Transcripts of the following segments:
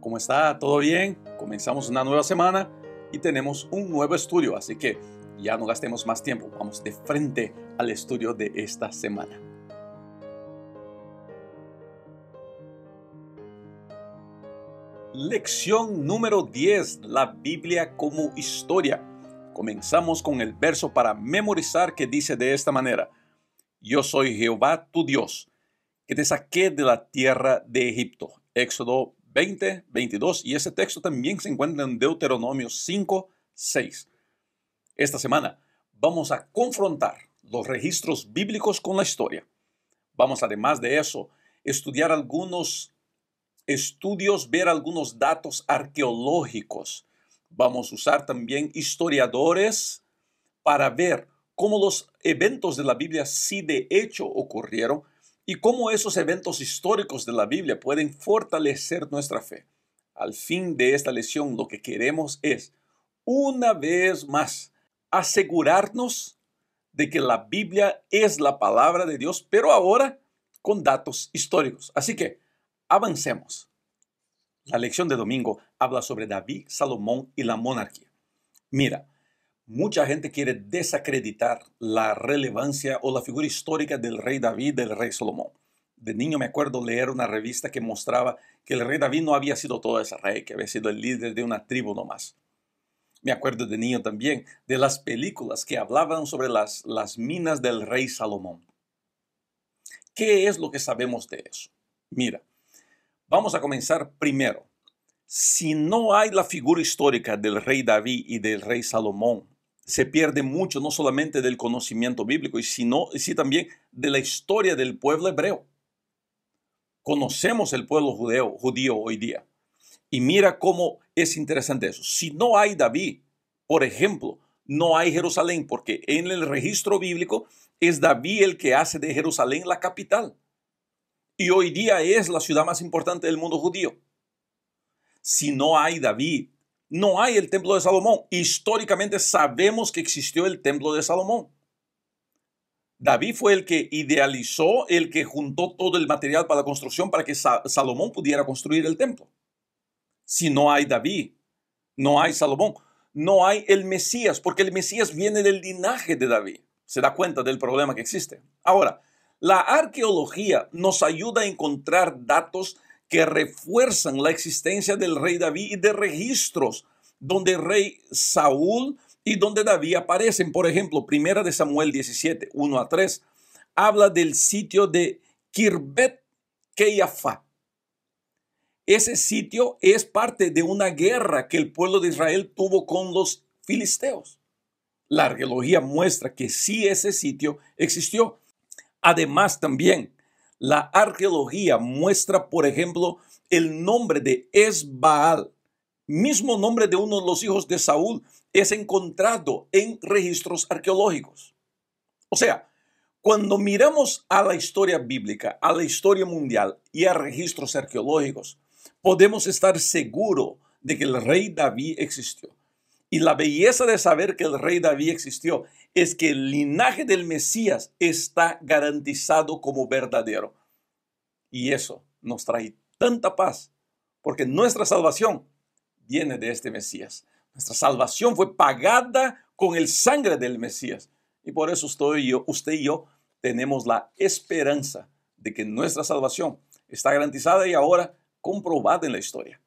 ¿Cómo está? ¿Todo bien? Comenzamos una nueva semana y tenemos un nuevo estudio, así que ya no gastemos más tiempo, vamos de frente al estudio de esta semana. Lección número 10, la Biblia como historia. Comenzamos con el verso para memorizar que dice de esta manera, Yo soy Jehová tu Dios, que te saqué de la tierra de Egipto. Éxodo 20, 22 y ese texto también se encuentra en Deuteronomio 5, 6. Esta semana vamos a confrontar los registros bíblicos con la historia. Vamos además de eso estudiar algunos estudios, ver algunos datos arqueológicos. Vamos a usar también historiadores para ver cómo los eventos de la Biblia sí de hecho ocurrieron y cómo esos eventos históricos de la Biblia pueden fortalecer nuestra fe. Al fin de esta lección lo que queremos es, una vez más, asegurarnos de que la Biblia es la palabra de Dios, pero ahora con datos históricos. Así que, avancemos. La lección de domingo habla sobre David, Salomón y la monarquía. Mira, Mucha gente quiere desacreditar la relevancia o la figura histórica del rey David, y del rey Salomón. De niño me acuerdo leer una revista que mostraba que el rey David no había sido todo ese rey, que había sido el líder de una tribu nomás. Me acuerdo de niño también de las películas que hablaban sobre las, las minas del rey Salomón. ¿Qué es lo que sabemos de eso? Mira, vamos a comenzar primero. Si no hay la figura histórica del rey David y del rey Salomón se pierde mucho, no solamente del conocimiento bíblico, sino sí también de la historia del pueblo hebreo. Conocemos el pueblo judío hoy día. Y mira cómo es interesante eso. Si no hay David, por ejemplo, no hay Jerusalén, porque en el registro bíblico es David el que hace de Jerusalén la capital. Y hoy día es la ciudad más importante del mundo judío. Si no hay David, no hay el templo de Salomón. Históricamente sabemos que existió el templo de Salomón. David fue el que idealizó, el que juntó todo el material para la construcción para que Salomón pudiera construir el templo. Si no hay David, no hay Salomón, no hay el Mesías, porque el Mesías viene del linaje de David. Se da cuenta del problema que existe. Ahora, la arqueología nos ayuda a encontrar datos que refuerzan la existencia del rey David y de registros donde el rey Saúl y donde David aparecen. Por ejemplo, Primera de Samuel 17, 1 a 3, habla del sitio de Kirbet Keiafá. Ese sitio es parte de una guerra que el pueblo de Israel tuvo con los filisteos. La arqueología muestra que sí ese sitio existió. Además, también la arqueología muestra, por ejemplo, el nombre de Esbaal, mismo nombre de uno de los hijos de Saúl, es encontrado en registros arqueológicos. O sea, cuando miramos a la historia bíblica, a la historia mundial y a registros arqueológicos, podemos estar seguros de que el rey David existió. Y la belleza de saber que el rey David existió es que el linaje del Mesías está garantizado como verdadero. Y eso nos trae tanta paz, porque nuestra salvación viene de este Mesías. Nuestra salvación fue pagada con el sangre del Mesías. Y por eso estoy yo, usted y yo tenemos la esperanza de que nuestra salvación está garantizada y ahora comprobada en la historia.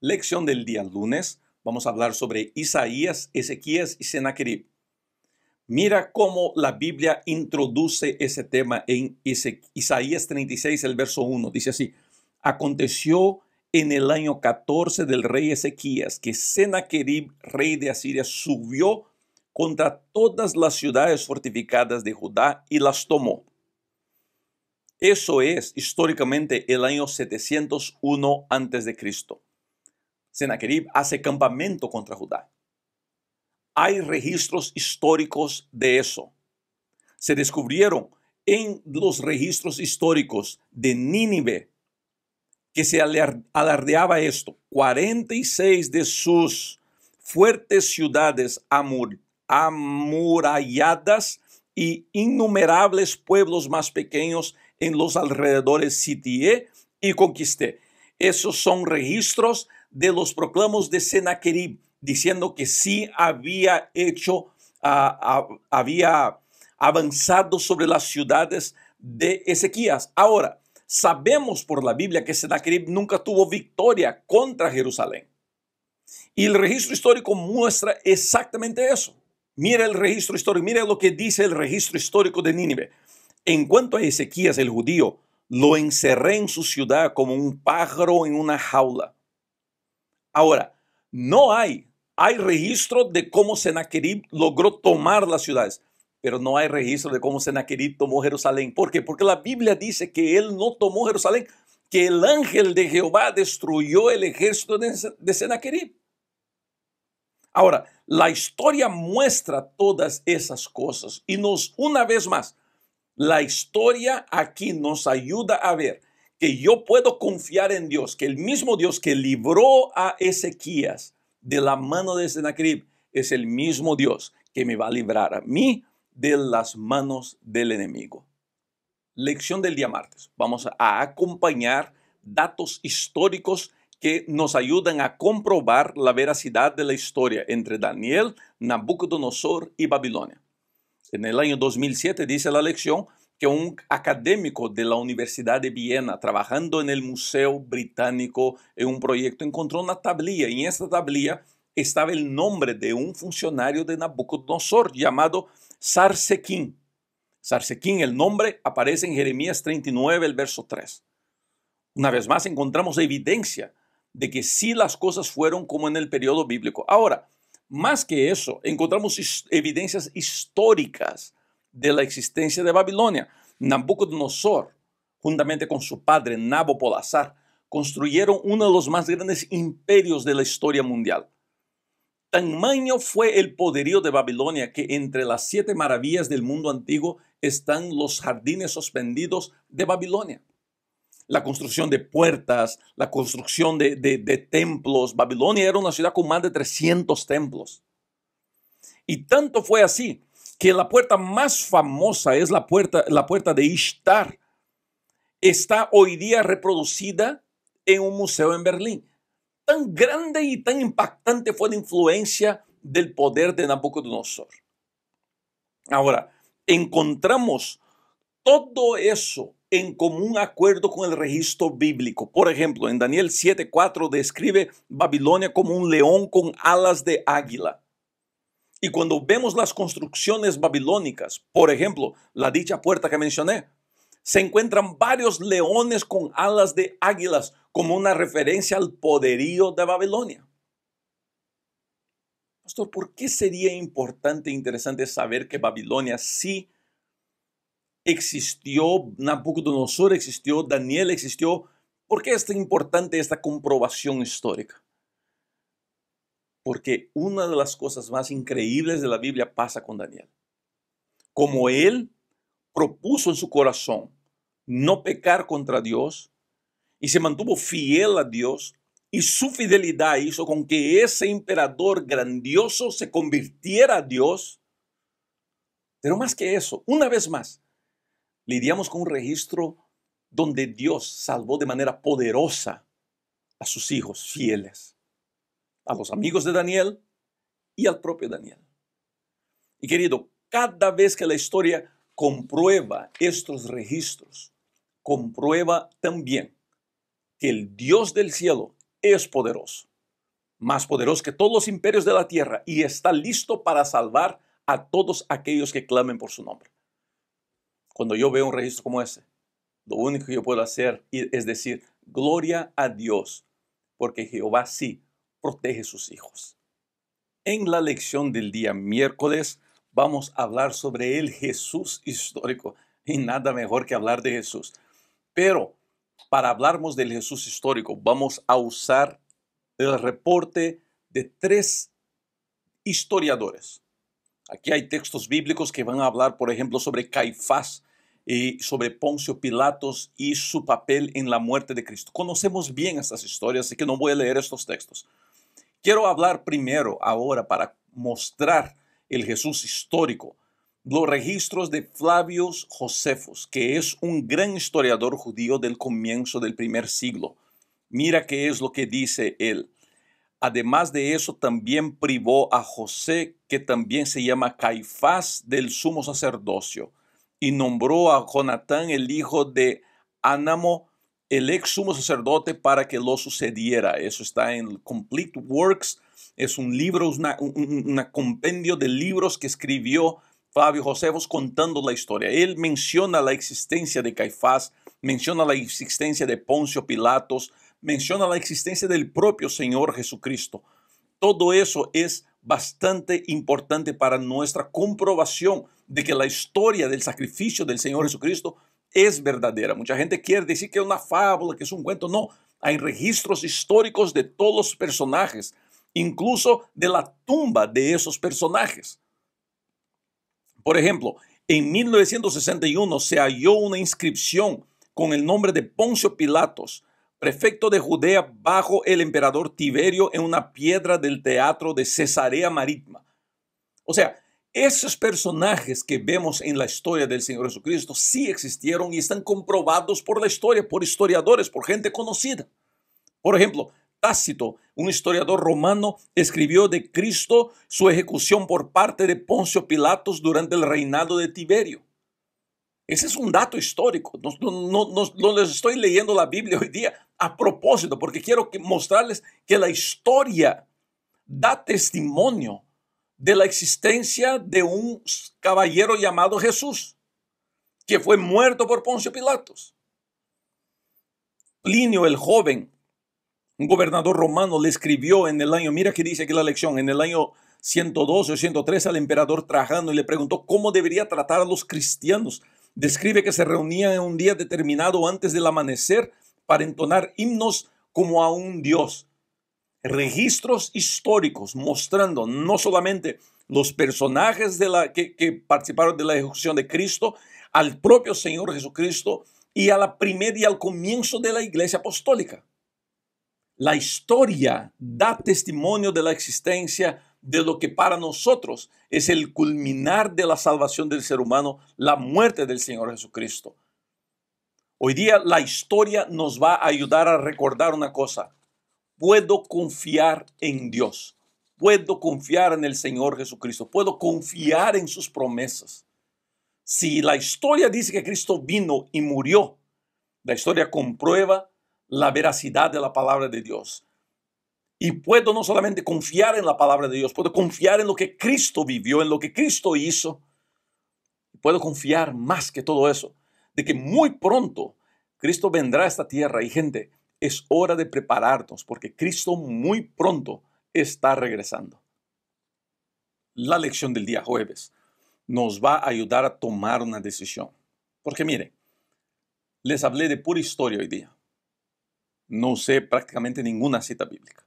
Lección del día lunes. Vamos a hablar sobre Isaías, Ezequías y Sennacherib. Mira cómo la Biblia introduce ese tema en Isaías 36, el verso 1. Dice así, aconteció en el año 14 del rey Ezequías que Sennacherib, rey de Asiria, subió contra todas las ciudades fortificadas de Judá y las tomó. Eso es históricamente el año 701 a.C. Sennacherib hace campamento contra Judá. Hay registros históricos de eso. Se descubrieron en los registros históricos de Nínive que se alardeaba esto. 46 de sus fuertes ciudades amuralladas y innumerables pueblos más pequeños en los alrededores sitié y conquisté. Esos son registros de los proclamos de Sennacherib, diciendo que sí había hecho, había avanzado sobre las ciudades de Ezequías. Ahora, sabemos por la Biblia que Sennacherib nunca tuvo victoria contra Jerusalén. Y el registro histórico muestra exactamente eso. Mira el registro histórico, mira lo que dice el registro histórico de Nínive. En cuanto a Ezequías el judío, lo encerré en su ciudad como un pájaro en una jaula. Ahora, no hay hay registro de cómo Senaquerib logró tomar las ciudades, pero no hay registro de cómo Senaquerib tomó Jerusalén. ¿Por qué? Porque la Biblia dice que él no tomó Jerusalén, que el ángel de Jehová destruyó el ejército de Senaquerib. Ahora, la historia muestra todas esas cosas y nos, una vez más, la historia aquí nos ayuda a ver que yo puedo confiar en Dios, que el mismo Dios que libró a Ezequías de la mano de Sennacherib es el mismo Dios que me va a librar a mí de las manos del enemigo. Lección del día martes. Vamos a acompañar datos históricos que nos ayudan a comprobar la veracidad de la historia entre Daniel, Nabucodonosor y Babilonia. En el año 2007, dice la lección, que un académico de la Universidad de Viena trabajando en el Museo Británico en un proyecto encontró una tablilla y en esta tablilla estaba el nombre de un funcionario de Nabucodonosor llamado Sarsequín. Sarsequín, el nombre aparece en Jeremías 39, el verso 3. Una vez más encontramos evidencia de que sí las cosas fueron como en el periodo bíblico. Ahora, más que eso, encontramos evidencias históricas de la existencia de Babilonia. Nabucodonosor, juntamente con su padre Nabopolassar, construyeron uno de los más grandes imperios de la historia mundial. Tan Tamaño fue el poderío de Babilonia que entre las siete maravillas del mundo antiguo están los jardines suspendidos de Babilonia. La construcción de puertas, la construcción de, de templos. Babilonia era una ciudad con más de 300 templos. Y tanto fue así que la puerta más famosa es la puerta, la puerta de Ishtar. Está hoy día reproducida en un museo en Berlín. Tan grande y tan impactante fue la influencia del poder de Nabucodonosor. Ahora, encontramos todo eso en común acuerdo con el registro bíblico. Por ejemplo, en Daniel 7:4 describe Babilonia como un león con alas de águila. Y cuando vemos las construcciones babilónicas, por ejemplo, la dicha puerta que mencioné, se encuentran varios leones con alas de águilas como una referencia al poderío de Babilonia. Pastor, ¿por qué sería importante e interesante saber que Babilonia sí existió, Nabucodonosor existió, Daniel existió? ¿Por qué es tan importante esta comprobación histórica? Porque una de las cosas más increíbles de la Biblia pasa con Daniel. Como él propuso en su corazón no pecar contra Dios y se mantuvo fiel a Dios y su fidelidad hizo con que ese emperador grandioso se convirtiera a Dios. Pero más que eso, una vez más, lidiamos con un registro donde Dios salvó de manera poderosa a sus hijos fieles a los amigos de Daniel y al propio Daniel. Y querido, cada vez que la historia comprueba estos registros, comprueba también que el Dios del cielo es poderoso, más poderoso que todos los imperios de la tierra y está listo para salvar a todos aquellos que clamen por su nombre. Cuando yo veo un registro como ese, lo único que yo puedo hacer es decir, gloria a Dios, porque Jehová sí protege sus hijos. En la lección del día miércoles vamos a hablar sobre el Jesús histórico y nada mejor que hablar de Jesús. Pero para hablarmos del Jesús histórico vamos a usar el reporte de tres historiadores. Aquí hay textos bíblicos que van a hablar, por ejemplo, sobre Caifás y sobre Poncio Pilatos y su papel en la muerte de Cristo. Conocemos bien estas historias, así que no voy a leer estos textos. Quiero hablar primero ahora para mostrar el Jesús histórico, los registros de Flavius Josefos que es un gran historiador judío del comienzo del primer siglo. Mira qué es lo que dice él. Además de eso, también privó a José, que también se llama Caifás, del sumo sacerdocio, y nombró a Jonatán, el hijo de Ánamo, el ex sumo sacerdote para que lo sucediera. Eso está en Complete Works. Es un libro, una, un compendio de libros que escribió Fabio Josefos contando la historia. Él menciona la existencia de Caifás, menciona la existencia de Poncio Pilatos, menciona la existencia del propio Señor Jesucristo. Todo eso es bastante importante para nuestra comprobación de que la historia del sacrificio del Señor Jesucristo es verdadera. Mucha gente quiere decir que es una fábula, que es un cuento. No, hay registros históricos de todos los personajes, incluso de la tumba de esos personajes. Por ejemplo, en 1961 se halló una inscripción con el nombre de Poncio Pilatos, prefecto de Judea bajo el emperador Tiberio en una piedra del teatro de Cesarea Marítima. O sea, esos personajes que vemos en la historia del Señor Jesucristo sí existieron y están comprobados por la historia, por historiadores, por gente conocida. Por ejemplo, Tácito, un historiador romano, escribió de Cristo su ejecución por parte de Poncio Pilatos durante el reinado de Tiberio. Ese es un dato histórico. No, les estoy leyendo la Biblia hoy día a propósito, porque quiero mostrarles que la historia da testimonio de la existencia de un caballero llamado Jesús, que fue muerto por Poncio Pilatos. Plinio el joven, un gobernador romano, le escribió en el año, mira que dice aquí la lección, en el año 112 o 103 al emperador Trajano y le preguntó cómo debería tratar a los cristianos. Describe que se reunían en un día determinado antes del amanecer para entonar himnos como a un dios registros históricos mostrando no solamente los personajes de la, que, que participaron de la ejecución de Cristo, al propio Señor Jesucristo y a la primera y al comienzo de la iglesia apostólica. La historia da testimonio de la existencia de lo que para nosotros es el culminar de la salvación del ser humano, la muerte del Señor Jesucristo. Hoy día la historia nos va a ayudar a recordar una cosa puedo confiar en Dios, puedo confiar en el Señor Jesucristo, puedo confiar en sus promesas. Si la historia dice que Cristo vino y murió, la historia comprueba la veracidad de la palabra de Dios. Y puedo no solamente confiar en la palabra de Dios, puedo confiar en lo que Cristo vivió, en lo que Cristo hizo. Puedo confiar más que todo eso, de que muy pronto Cristo vendrá a esta tierra y gente, es hora de prepararnos porque Cristo muy pronto está regresando. La lección del día jueves nos va a ayudar a tomar una decisión. Porque mire, les hablé de pura historia hoy día. No sé prácticamente ninguna cita bíblica.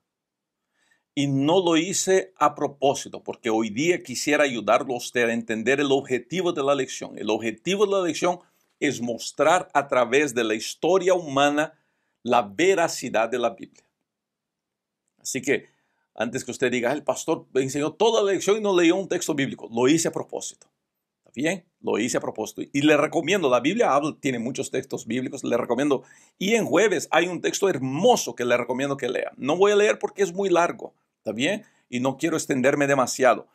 Y no lo hice a propósito, porque hoy día quisiera ayudarlos a entender el objetivo de la lección. El objetivo de la lección es mostrar a través de la historia humana la veracidad de la Biblia. Así que antes que usted diga, el pastor enseñó toda la lección y no leyó un texto bíblico, lo hice a propósito. ¿Está bien? Lo hice a propósito. Y le recomiendo, la Biblia tiene muchos textos bíblicos, le recomiendo. Y en jueves hay un texto hermoso que le recomiendo que lea. No voy a leer porque es muy largo, ¿está bien? Y no quiero extenderme demasiado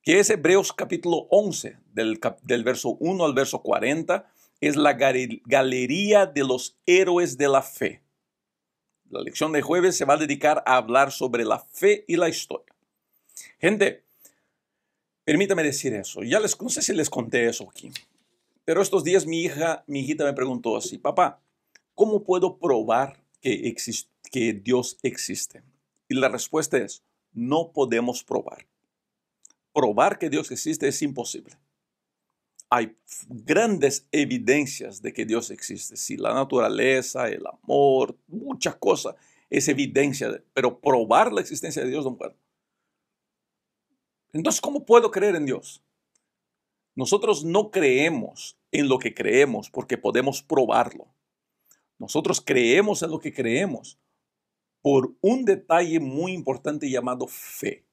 que es Hebreos capítulo 11, del, del, verso 1 al verso 40, es la galería de los héroes de la fe. La lección de jueves se va a dedicar a hablar sobre la fe y la historia. Gente, permítame decir eso. Ya les, no sé si les conté eso aquí, pero estos días mi hija, mi hijita me preguntó así, papá, ¿cómo puedo probar que, que Dios existe? Y la respuesta es, no podemos probar. Probar que Dios existe es imposible hay grandes evidencias de que Dios existe. Si la naturaleza, el amor, muchas cosas es evidencia, pero probar la existencia de Dios no puedo. Entonces, ¿cómo puedo creer en Dios? Nosotros no creemos en lo que creemos porque podemos probarlo. Nosotros creemos en lo que creemos por un detalle muy importante llamado fe.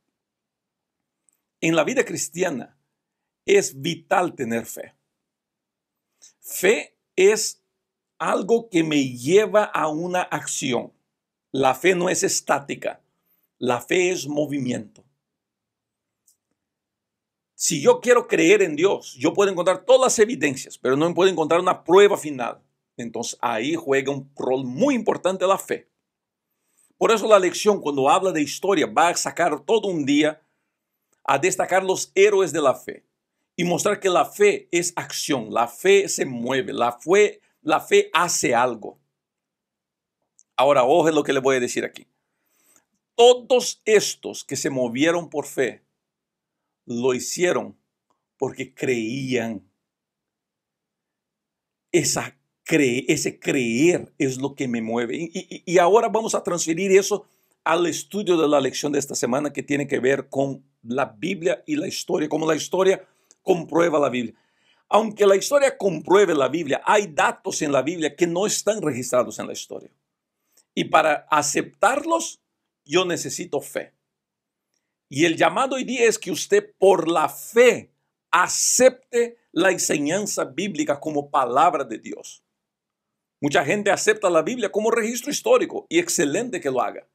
En la vida cristiana, es vital tener fe. Fe es algo que me lleva a una acción. La fe no es estática, la fe es movimiento. Si yo quiero creer en Dios, yo puedo encontrar todas las evidencias, pero no puedo encontrar una prueba final. Entonces ahí juega un rol muy importante la fe. Por eso la lección cuando habla de historia va a sacar todo un día a destacar los héroes de la fe y mostrar que la fe es acción, la fe se mueve, la fe, la fe hace algo. Ahora, ojo lo que le voy a decir aquí. Todos estos que se movieron por fe, lo hicieron porque creían. Esa cre ese creer es lo que me mueve. Y, y ahora vamos a transferir eso al estudio de la lección de esta semana que tiene que ver con la Biblia y la historia, como la historia comprueba la Biblia. Aunque la historia compruebe la Biblia, hay datos en la Biblia que no están registrados en la historia. Y para aceptarlos, yo necesito fe. Y el llamado hoy día es que usted por la fe acepte la enseñanza bíblica como palabra de Dios. Mucha gente acepta la Biblia como registro histórico y excelente que lo haga.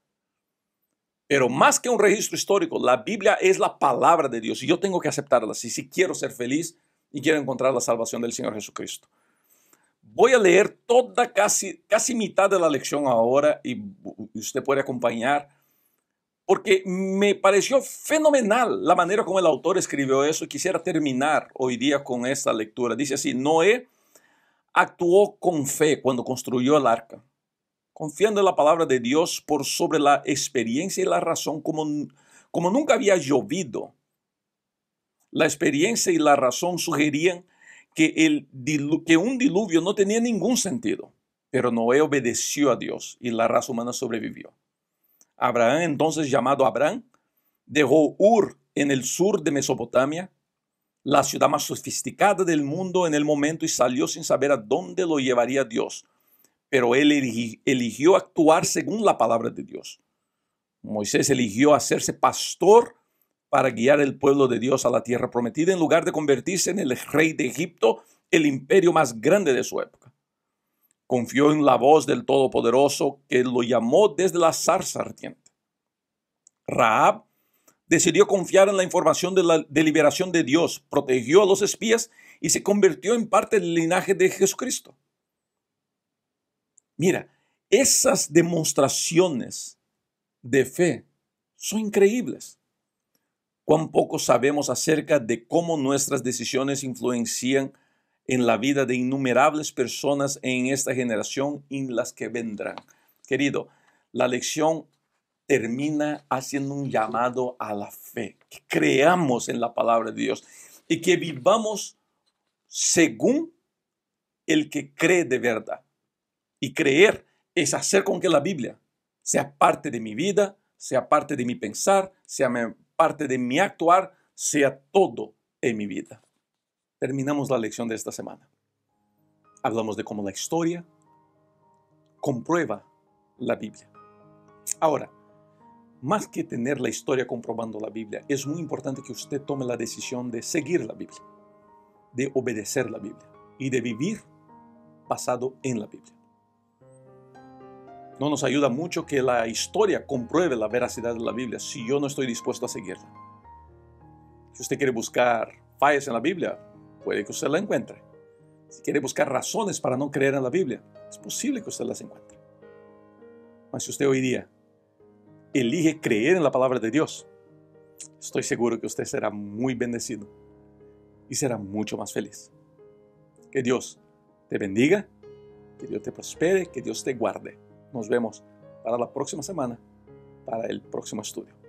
Pero más que un registro histórico, la Biblia es la palabra de Dios y yo tengo que aceptarla si, si quiero ser feliz y quiero encontrar la salvación del Señor Jesucristo. Voy a leer toda, casi, casi mitad de la lección ahora y usted puede acompañar, porque me pareció fenomenal la manera como el autor escribió eso quisiera terminar hoy día con esta lectura. Dice así, Noé actuó con fe cuando construyó el arca confiando en la palabra de Dios por sobre la experiencia y la razón como, como nunca había llovido. La experiencia y la razón sugerían que, el, que un diluvio no tenía ningún sentido, pero Noé obedeció a Dios y la raza humana sobrevivió. Abraham, entonces llamado Abraham, dejó Ur en el sur de Mesopotamia, la ciudad más sofisticada del mundo en el momento, y salió sin saber a dónde lo llevaría Dios pero él eligió actuar según la palabra de Dios. Moisés eligió hacerse pastor para guiar el pueblo de Dios a la tierra prometida en lugar de convertirse en el rey de Egipto, el imperio más grande de su época. Confió en la voz del Todopoderoso que lo llamó desde la zarza ardiente. Raab decidió confiar en la información de la deliberación de Dios, protegió a los espías y se convirtió en parte del linaje de Jesucristo. Mira, esas demostraciones de fe son increíbles. Cuán poco sabemos acerca de cómo nuestras decisiones influencian en la vida de innumerables personas en esta generación y en las que vendrán. Querido, la lección termina haciendo un llamado a la fe, que creamos en la palabra de Dios y que vivamos según el que cree de verdad. Y creer es hacer con que la Biblia sea parte de mi vida, sea parte de mi pensar, sea parte de mi actuar, sea todo en mi vida. Terminamos la lección de esta semana. Hablamos de cómo la historia comprueba la Biblia. Ahora, más que tener la historia comprobando la Biblia, es muy importante que usted tome la decisión de seguir la Biblia, de obedecer la Biblia y de vivir basado en la Biblia no nos ayuda mucho que la historia compruebe la veracidad de la Biblia si yo no estoy dispuesto a seguirla. Si usted quiere buscar fallas en la Biblia, puede que usted la encuentre. Si quiere buscar razones para no creer en la Biblia, es posible que usted las encuentre. Mas si usted hoy día elige creer en la palabra de Dios, estoy seguro que usted será muy bendecido y será mucho más feliz. Que Dios te bendiga, que Dios te prospere, que Dios te guarde. Nos vemos para la próxima semana, para el próximo estudio.